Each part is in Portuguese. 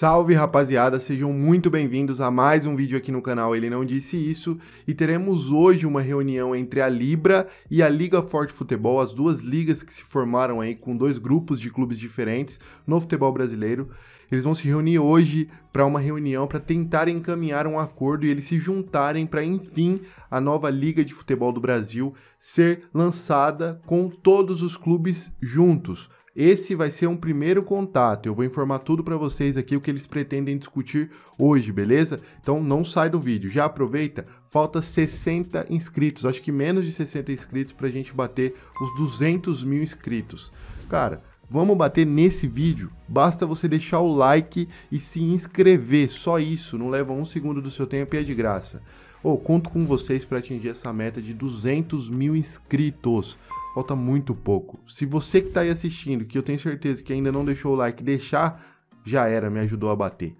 Salve rapaziada, sejam muito bem-vindos a mais um vídeo aqui no canal Ele Não Disse Isso e teremos hoje uma reunião entre a Libra e a Liga Forte Futebol, as duas ligas que se formaram aí com dois grupos de clubes diferentes no futebol brasileiro. Eles vão se reunir hoje para uma reunião para tentar encaminhar um acordo e eles se juntarem para enfim a nova Liga de Futebol do Brasil ser lançada com todos os clubes juntos. Esse vai ser um primeiro contato. Eu vou informar tudo para vocês aqui o que eles pretendem discutir hoje, beleza? Então não sai do vídeo. Já aproveita, falta 60 inscritos. Acho que menos de 60 inscritos para a gente bater os 200 mil inscritos. Cara, Vamos bater nesse vídeo? Basta você deixar o like e se inscrever, só isso, não leva um segundo do seu tempo e é de graça. Oh, conto com vocês para atingir essa meta de 200 mil inscritos. Falta muito pouco. Se você que está aí assistindo, que eu tenho certeza que ainda não deixou o like, deixar, já era, me ajudou a bater.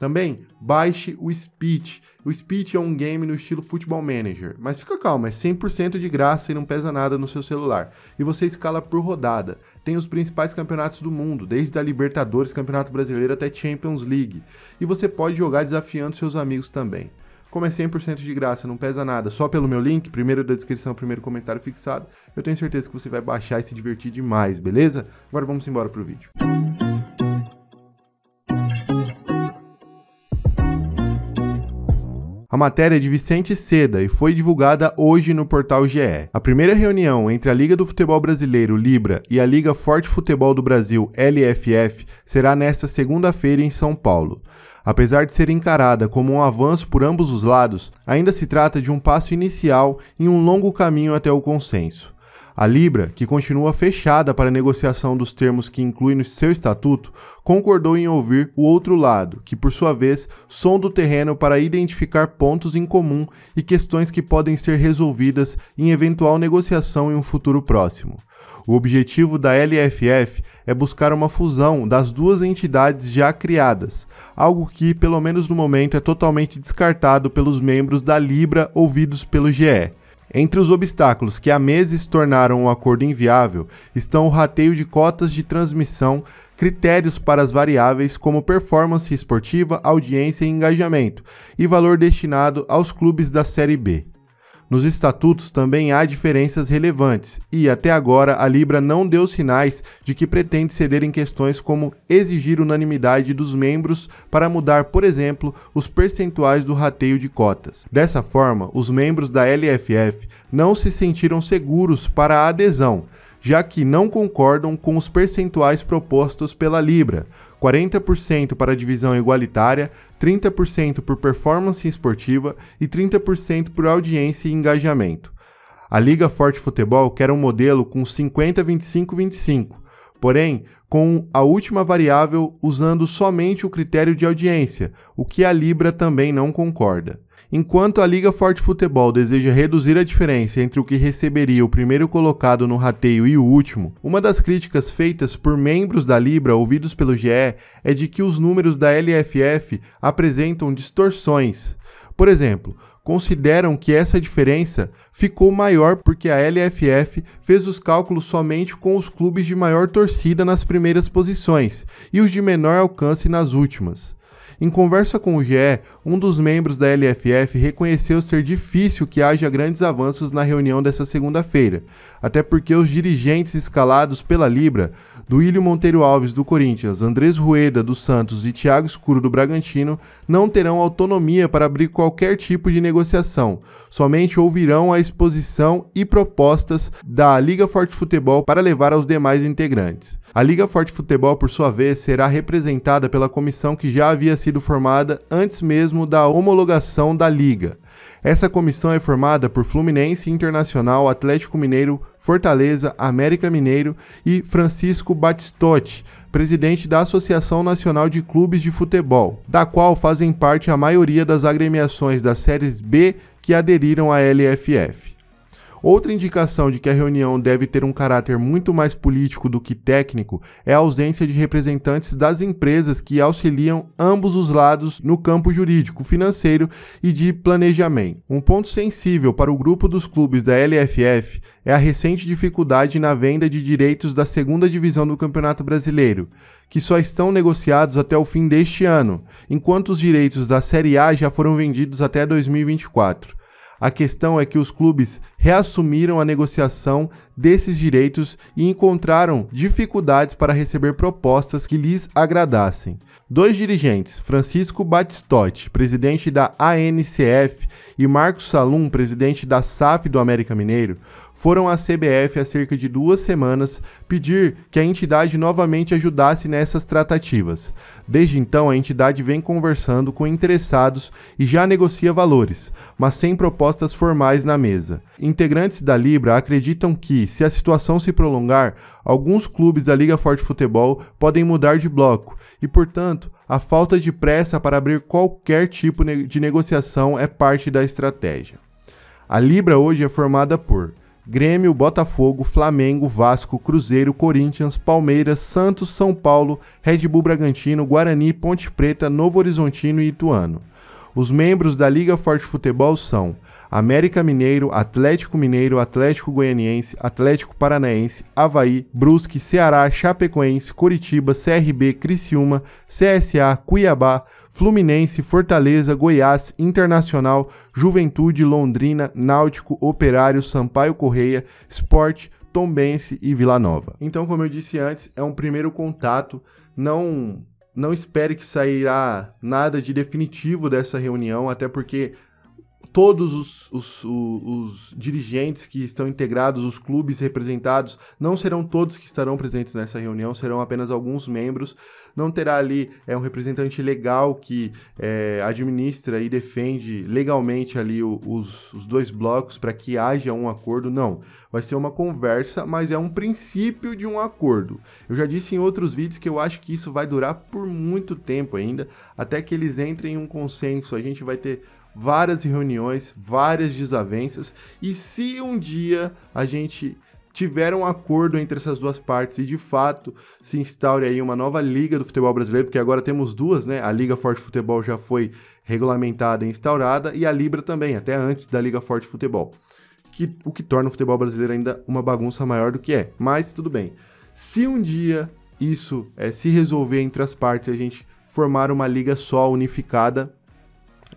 Também baixe o Speech. O Speech é um game no estilo Football Manager, mas fica calmo, é 100% de graça e não pesa nada no seu celular. E você escala por rodada. Tem os principais campeonatos do mundo, desde a Libertadores, Campeonato Brasileiro até Champions League. E você pode jogar desafiando seus amigos também. Como é 100% de graça, não pesa nada, só pelo meu link, primeiro da descrição, primeiro comentário fixado, eu tenho certeza que você vai baixar e se divertir demais, beleza? Agora vamos embora pro vídeo. Música A matéria é de Vicente Seda e foi divulgada hoje no portal GE. A primeira reunião entre a Liga do Futebol Brasileiro, Libra, e a Liga Forte Futebol do Brasil, LFF, será nesta segunda-feira em São Paulo. Apesar de ser encarada como um avanço por ambos os lados, ainda se trata de um passo inicial em um longo caminho até o consenso. A Libra, que continua fechada para a negociação dos termos que inclui no seu estatuto, concordou em ouvir o outro lado, que por sua vez sonda o terreno para identificar pontos em comum e questões que podem ser resolvidas em eventual negociação em um futuro próximo. O objetivo da LFF é buscar uma fusão das duas entidades já criadas, algo que, pelo menos no momento, é totalmente descartado pelos membros da Libra ouvidos pelo GE. Entre os obstáculos que há meses tornaram o acordo inviável estão o rateio de cotas de transmissão, critérios para as variáveis como performance esportiva, audiência e engajamento, e valor destinado aos clubes da Série B. Nos estatutos também há diferenças relevantes, e até agora a Libra não deu sinais de que pretende ceder em questões como exigir unanimidade dos membros para mudar, por exemplo, os percentuais do rateio de cotas. Dessa forma, os membros da LFF não se sentiram seguros para a adesão, já que não concordam com os percentuais propostos pela Libra, 40% para divisão igualitária, 30% por performance esportiva e 30% por audiência e engajamento. A Liga Forte Futebol quer um modelo com 50-25-25, porém, com a última variável usando somente o critério de audiência, o que a Libra também não concorda. Enquanto a Liga Forte Futebol deseja reduzir a diferença entre o que receberia o primeiro colocado no rateio e o último, uma das críticas feitas por membros da Libra ouvidos pelo GE é de que os números da LFF apresentam distorções. Por exemplo, consideram que essa diferença ficou maior porque a LFF fez os cálculos somente com os clubes de maior torcida nas primeiras posições e os de menor alcance nas últimas. Em conversa com o GE, um dos membros da LFF reconheceu ser difícil que haja grandes avanços na reunião dessa segunda-feira, até porque os dirigentes escalados pela Libra, Duílio Monteiro Alves do Corinthians, Andrés Rueda do Santos e Thiago Escuro do Bragantino, não terão autonomia para abrir qualquer tipo de negociação, somente ouvirão a exposição e propostas da Liga Forte Futebol para levar aos demais integrantes. A Liga Forte Futebol, por sua vez, será representada pela comissão que já havia sido formada antes mesmo da homologação da Liga. Essa comissão é formada por Fluminense Internacional, Atlético Mineiro, Fortaleza, América Mineiro e Francisco Batistotti, presidente da Associação Nacional de Clubes de Futebol, da qual fazem parte a maioria das agremiações das séries B que aderiram à LFF. Outra indicação de que a reunião deve ter um caráter muito mais político do que técnico é a ausência de representantes das empresas que auxiliam ambos os lados no campo jurídico, financeiro e de planejamento. Um ponto sensível para o grupo dos clubes da LFF é a recente dificuldade na venda de direitos da segunda divisão do Campeonato Brasileiro, que só estão negociados até o fim deste ano, enquanto os direitos da Série A já foram vendidos até 2024. A questão é que os clubes reassumiram a negociação desses direitos e encontraram dificuldades para receber propostas que lhes agradassem. Dois dirigentes, Francisco Batistotti, presidente da ANCF, e Marcos Salum, presidente da SAF do América Mineiro, foram à CBF há cerca de duas semanas pedir que a entidade novamente ajudasse nessas tratativas. Desde então, a entidade vem conversando com interessados e já negocia valores, mas sem propostas formais na mesa. Integrantes da Libra acreditam que, se a situação se prolongar, alguns clubes da Liga Forte Futebol podem mudar de bloco e, portanto, a falta de pressa para abrir qualquer tipo de negociação é parte da estratégia. A Libra hoje é formada por Grêmio, Botafogo, Flamengo, Vasco, Cruzeiro, Corinthians, Palmeiras, Santos, São Paulo, Red Bull Bragantino, Guarani, Ponte Preta, Novo Horizontino e Ituano. Os membros da Liga Forte Futebol são América Mineiro, Atlético Mineiro, Atlético Goianiense, Atlético Paranaense, Havaí, Brusque, Ceará, Chapecoense, Curitiba, CRB, Criciúma, CSA, Cuiabá, Fluminense, Fortaleza, Goiás, Internacional, Juventude, Londrina, Náutico, Operário, Sampaio Correia, Esporte, Tombense e Vila Nova. Então, como eu disse antes, é um primeiro contato, não não espere que sairá nada de definitivo dessa reunião, até porque todos os, os, os, os, dirigentes que estão integrados, os clubes representados, não serão todos que estarão presentes nessa reunião, serão apenas alguns membros. Não terá ali é, um representante legal que é, administra e defende legalmente ali o, os, os dois blocos para que haja um acordo, não. Vai ser uma conversa, mas é um princípio de um acordo. Eu já disse em outros vídeos que eu acho que isso vai durar por muito tempo ainda, até que eles entrem em um consenso. A gente vai ter várias reuniões, várias desavenças. E se um dia a gente tiver um acordo entre essas duas partes e de fato se instaure aí uma nova liga do futebol brasileiro, porque agora temos duas, né? A Liga Forte Futebol já foi regulamentada e instaurada e a Libra também, até antes da Liga Forte Futebol. Que, o que torna o futebol brasileiro ainda uma bagunça maior do que é. Mas tudo bem. Se um dia isso é, se resolver entre as partes, a gente formar uma liga só unificada,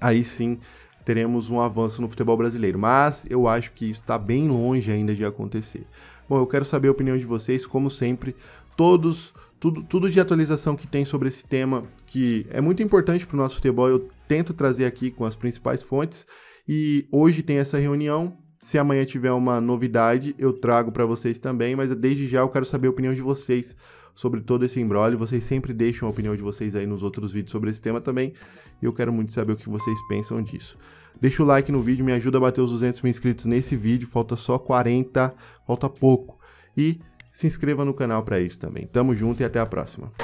aí sim teremos um avanço no futebol brasileiro. Mas eu acho que isso está bem longe ainda de acontecer. Bom, eu quero saber a opinião de vocês, como sempre, todos. Tudo, tudo de atualização que tem sobre esse tema, que é muito importante para o nosso futebol, eu tento trazer aqui com as principais fontes. E hoje tem essa reunião, se amanhã tiver uma novidade, eu trago para vocês também, mas desde já eu quero saber a opinião de vocês sobre todo esse embrólio. Vocês sempre deixam a opinião de vocês aí nos outros vídeos sobre esse tema também, e eu quero muito saber o que vocês pensam disso. Deixa o like no vídeo, me ajuda a bater os 200 mil inscritos nesse vídeo, falta só 40, falta pouco. E se inscreva no canal para isso também. Tamo junto e até a próxima.